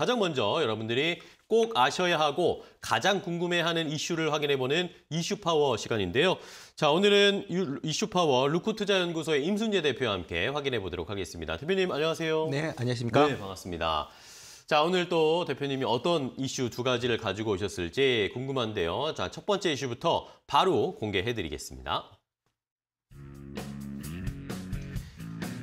가장 먼저 여러분들이 꼭 아셔야 하고 가장 궁금해하는 이슈를 확인해보는 이슈 파워 시간인데요. 자 오늘은 이슈 파워 루코투자연구소의 임순재 대표와 함께 확인해보도록 하겠습니다. 대표님 안녕하세요. 네, 안녕하십니까? 네, 반갑습니다. 자 오늘 또 대표님이 어떤 이슈 두 가지를 가지고 오셨을지 궁금한데요. 자 첫 번째 이슈부터 바로 공개해드리겠습니다.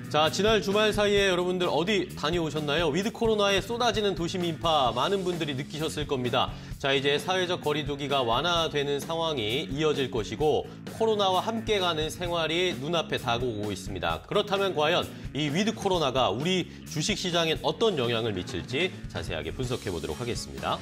자, 지난 주말 사이에 여러분들 어디 다녀오셨나요? 위드 코로나에 쏟아지는 도시민파 많은 분들이 느끼셨을 겁니다. 자, 이제 사회적 거리두기가 완화되는 상황이 이어질 것이고 코로나와 함께 가는 생활이 눈앞에 다가오고 있습니다. 그렇다면 과연 이 위드 코로나가 우리 주식 시장엔 어떤 영향을 미칠지 자세하게 분석해 보도록 하겠습니다.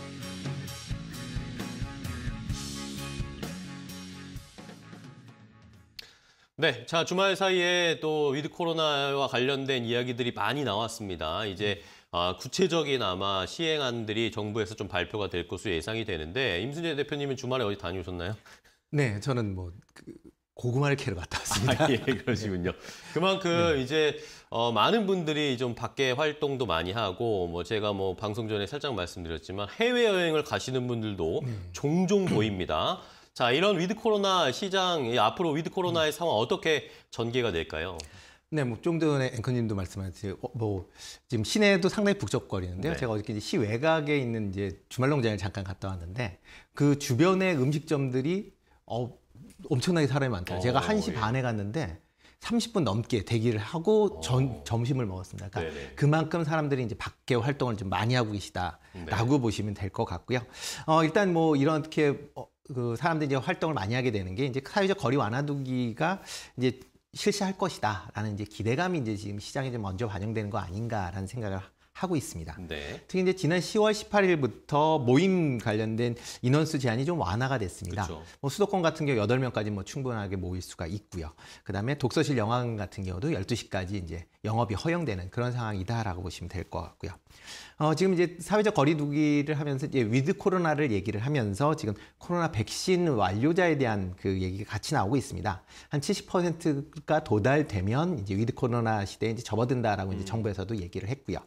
네, 자 주말 사이에 또 위드 코로나와 관련된 이야기들이 많이 나왔습니다. 이제 아, 구체적인 아마 시행안들이 정부에서 좀 발표가 될 것으로 예상이 되는데 임순재 대표님은 주말에 어디 다녀오셨나요? 네, 저는 뭐 그, 고구마를 캐러 갔다 왔습니다. 아, 예, 그러시군요. 그만큼 네. 이제 어, 많은 분들이 좀 밖에 활동도 많이 하고 뭐 제가 뭐 방송 전에 살짝 말씀드렸지만 해외 여행을 가시는 분들도 네. 종종 보입니다. 자, 이런 위드 코로나 시장, 앞으로 위드 코로나의 음. 상황 어떻게 전개가 될까요? 네, 뭐좀 전에 앵커님도 말씀하셨듯이 어, 뭐 지금 시내도 상당히 북적거리는데요. 네. 제가 어저께 이제 시 외곽에 있는 이제 주말 농장을 잠깐 갔다 왔는데 그 주변의 음식점들이 어, 엄청나게 사람이 많다 제가 오, 어, 1시 예. 반에 갔는데 30분 넘게 대기를 하고 전, 어. 점심을 먹었습니다. 그러니까 그만큼 사람들이 이제 밖에 활동을 좀 많이 하고 계시다라고 네. 보시면 될 것 같고요. 어, 일단 뭐 이렇게 어, 그 사람들이 이제 활동을 많이 하게 되는 게 이제 사회적 거리 완화두기가 이제 실시할 것이다라는 이제 기대감이 이제 지금 시장에 좀 먼저 반영되는 거 아닌가라는 생각을 하고 있습니다. 네. 특히 이제 지난 10월 18일부터 모임 관련된 인원수 제한이 좀 완화가 됐습니다. 뭐 수도권 같은 경우 8명까지 뭐 충분하게 모일 수가 있고요. 그다음에 독서실 영화관 같은 경우도 12시까지 이제 영업이 허용되는 그런 상황이다라고 보시면 될 것 같고요. 어, 지금 이제 사회적 거리두기를 하면서 이제 위드 코로나를 얘기를 하면서 지금 코로나 백신 완료자에 대한 그 얘기가 같이 나오고 있습니다. 한 70%가 도달되면 이제 위드 코로나 시대에 이제 접어든다라고 음. 이제 정부에서도 얘기를 했고요.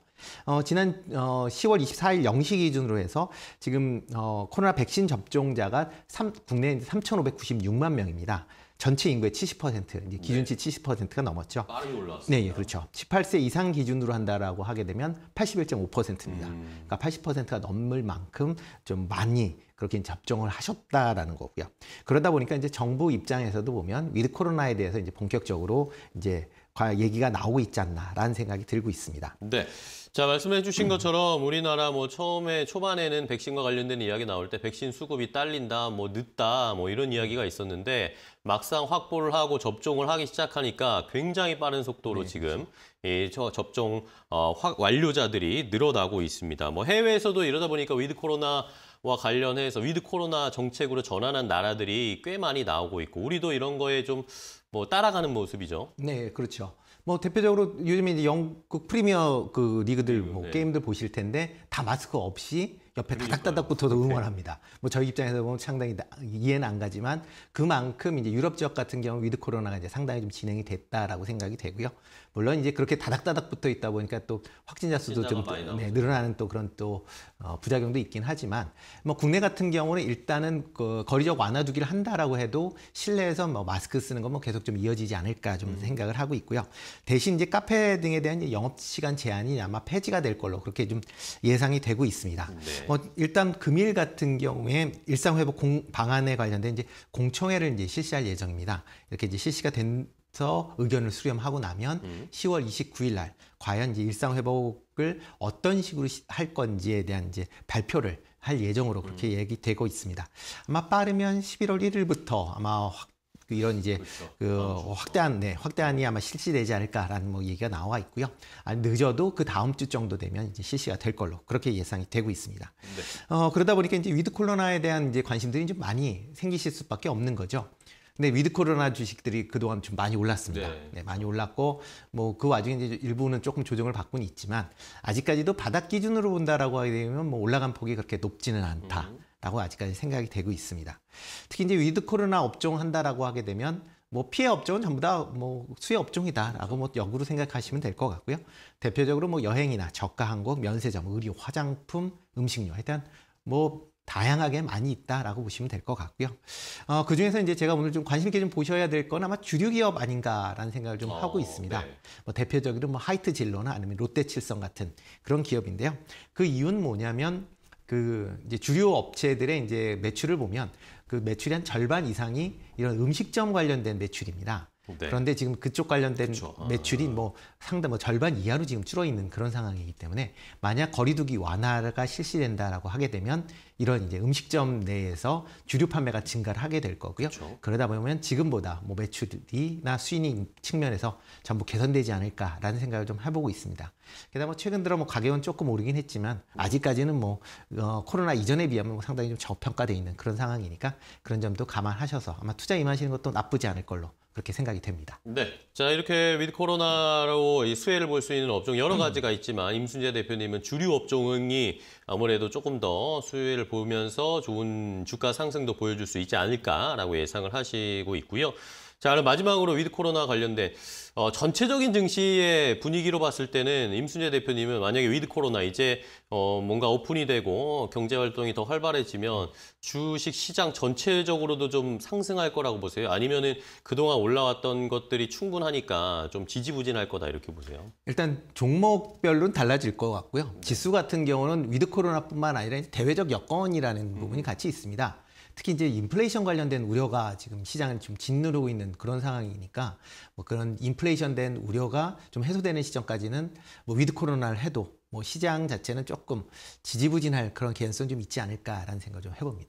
어, 지난 어, 10월 24일 0시 기준으로 해서 지금 어, 코로나 백신 접종자가 3, 국내 3,596만 명입니다. 전체 인구의 70% 이제 네. 기준치 네. 70%가 넘었죠. 빠르게 올라왔습니다. 네, 예, 그렇죠. 18세 이상 기준으로 한다라고 하게 되면 81.5%입니다. 음. 그러니까 80%가 넘을 만큼 좀 많이 그렇게 접종을 하셨다라는 거고요. 그러다 보니까 이제 정부 입장에서도 보면 위드 코로나에 대해서 이제 본격적으로 이제 과연 얘기가 나오고 있지 않나라는 생각이 들고 있습니다. 네. 자, 말씀해 주신 것처럼 우리나라 뭐 처음에 초반에는 백신과 관련된 이야기 나올 때 백신 수급이 딸린다, 뭐 늦다, 뭐 이런 이야기가 있었는데 막상 확보를 하고 접종을 하기 시작하니까 굉장히 빠른 속도로 네, 지금 이 저 접종 어, 확, 완료자들이 늘어나고 있습니다. 뭐 해외에서도 이러다 보니까 위드 코로나 와 관련해서 위드 코로나 정책으로 전환한 나라들이 꽤 많이 나오고 있고 우리도 이런 거에 좀뭐 따라가는 모습이죠. 네, 그렇죠. 뭐 대표적으로 요즘에 이제 영국 프리미어 그 리그들 뭐 네. 게임들 보실 텐데 다 마스크 없이 옆에 다닥다닥 붙어도 응원합니다. 뭐 저희 입장에서 보면 상당히 이해는 안 가지만 그만큼 이제 유럽 지역 같은 경우 위드 코로나가 이제 상당히 좀 진행이 됐다라고 생각이 되고요. 물론 이제 그렇게 다닥다닥 붙어 있다 보니까 또 확진자 수도 좀 네, 늘어나는 또 그런 또 어, 부작용도 있긴 하지만 뭐 국내 같은 경우는 일단은 그 거리적 완화 주기를 한다라고 해도 실내에서 뭐 마스크 쓰는 건뭐 계속 좀 이어지지 않을까 좀 음. 생각을 하고 있고요. 대신 이제 카페 등에 대한 영업 시간 제한이 아마 폐지가 될 걸로 그렇게 좀 예상이 되고 있습니다. 네. 뭐 일단 금일 같은 경우에 일상 회복 공, 방안에 관련된 이제 공청회를 이제 실시할 예정입니다. 이렇게 이제 실시가 돼서 의견을 수렴하고 나면 음. 10월 29일 날 과연 이제 일상 회복을 어떤 식으로 할 건지에 대한 이제 발표를 할 예정으로 그렇게 음. 얘기되고 있습니다. 아마 빠르면 11월 1일부터 아마 확그 이런 이제 그렇죠. 그확대한 네, 확대안이 아마 실시되지 않을까라는 뭐 얘기가 나와 있고요. 아니, 늦어도 그 다음 주 정도 되면 이제 실시가 될 걸로 그렇게 예상이 되고 있습니다. 네. 어, 그러다 보니까 이제 위드 코로나에 대한 이제 관심들이 좀 많이 생기실 수밖에 없는 거죠. 근데 위드 코로나 주식들이 그동안 좀 많이 올랐습니다. 네. 네 많이 올랐고 뭐 그 와중에 이제 일부는 조금 조정을 받고는 있지만 아직까지도 바닥 기준으로 본다라고 하게 되면 뭐 올라간 폭이 그렇게 높지는 않다. 음. 라고 아직까지 생각이 되고 있습니다. 특히 이제 위드 코로나 업종 한다라고 하게 되면 뭐 피해 업종은 전부 다 뭐 수혜 업종이다라고 뭐 역으로 생각하시면 될 것 같고요. 대표적으로 뭐 여행이나 저가 항공, 면세점, 의류, 화장품, 음식료 하여튼 뭐 다양하게 많이 있다라고 보시면 될 것 같고요. 어, 그 중에서 이제 제가 오늘 좀 관심 있게 좀 보셔야 될 건 아마 주류 기업 아닌가라는 생각을 좀 어, 하고 있습니다. 네. 뭐 대표적으로 뭐 하이트 진로나 아니면 롯데칠성 같은 그런 기업인데요. 그 이유는 뭐냐면 그 이제 주요 업체들의 이제 매출을 보면 그 매출의 한 절반 이상이 이런 음식점 관련된 매출입니다. 네. 그런데 지금 그쪽 관련된 그쵸. 아. 매출이 뭐 상당 뭐 절반 이하로 지금 줄어 있는 그런 상황이기 때문에 만약 거리두기 완화가 실시된다라고 하게 되면 이런 이제 음식점 내에서 주류 판매가 증가를 하게 될 거고요. 그쵸. 그러다 보면 지금보다 뭐 매출이나 수익 측면에서 전부 개선되지 않을까라는 생각을 좀 해보고 있습니다. 게다가 뭐 최근 들어 뭐 가격은 조금 오르긴 했지만 네. 아직까지는 뭐 어, 코로나 이전에 비하면 뭐 상당히 좀 저평가돼 있는 그런 상황이니까 그런 점도 감안하셔서 아마 투자 임하시는 것도 나쁘지 않을 걸로 그렇게 생각이 됩니다. 네. 자, 이렇게 위드 코로나로 이 수혜를 볼 수 있는 업종 여러 음. 가지가 있지만 임순재 대표님은 주류 업종이 아무래도 조금 더 수혜를 보면서 좋은 주가 상승도 보여줄 수 있지 않을까라고 예상을 하시고 있고요. 자, 그럼 마지막으로 위드 코로나 관련된 어, 전체적인 증시의 분위기로 봤을 때는 임순재 대표님은 만약에 위드 코로나 이제 어, 뭔가 오픈이 되고 어, 경제 활동이 더 활발해지면 주식 시장 전체적으로도 좀 상승할 거라고 보세요? 아니면은 그동안 올라왔던 것들이 충분하니까 좀 지지부진할 거다 이렇게 보세요? 일단 종목별로는 달라질 것 같고요. 네. 지수 같은 경우는 위드 코로나뿐만 아니라 대외적 여건이라는 음. 부분이 같이 있습니다. 특히 이제 인플레이션 관련된 우려가 지금 시장을 좀 짓누르고 있는 그런 상황이니까 뭐 그런 인플레이션된 우려가 좀 해소되는 시점까지는 뭐 위드 코로나를 해도 뭐 시장 자체는 조금 지지부진할 그런 개연성 좀 있지 않을까라는 생각 을좀 해봅니다.